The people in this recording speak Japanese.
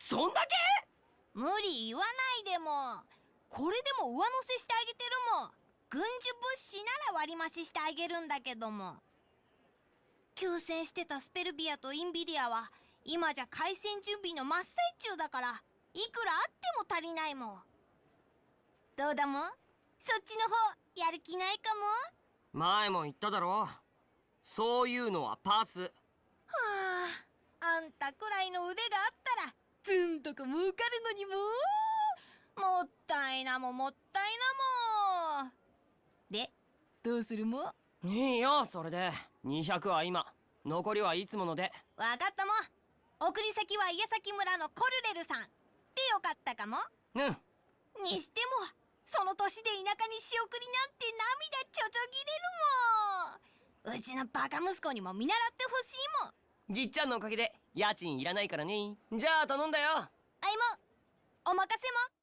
そんだけ無理言わないでもこれでも上乗せしてあげてるもん軍需物資なら割増ししてあげるんだけども休戦してたスペルビアとインビリアは今じゃ回戦準備の真っ最中だからいくらあっても足りないもんどうだもんそっちの方やる気ないかも前も言っただろそういうのはパスはああんたくらいの腕があっとこ儲かるのにももったいなももったいなもでどうするもいいよそれで200は今残りはいつものでわかったも送り先は家崎村のコルレルさんでよかったかもうんにしてもその年で田舎に仕送りなんて涙ちょちょぎれるもうちのバカ息子にも見習ってほしいもんじっちゃんのおかげで家賃いらないからねじゃあ頼んだよいもお任せも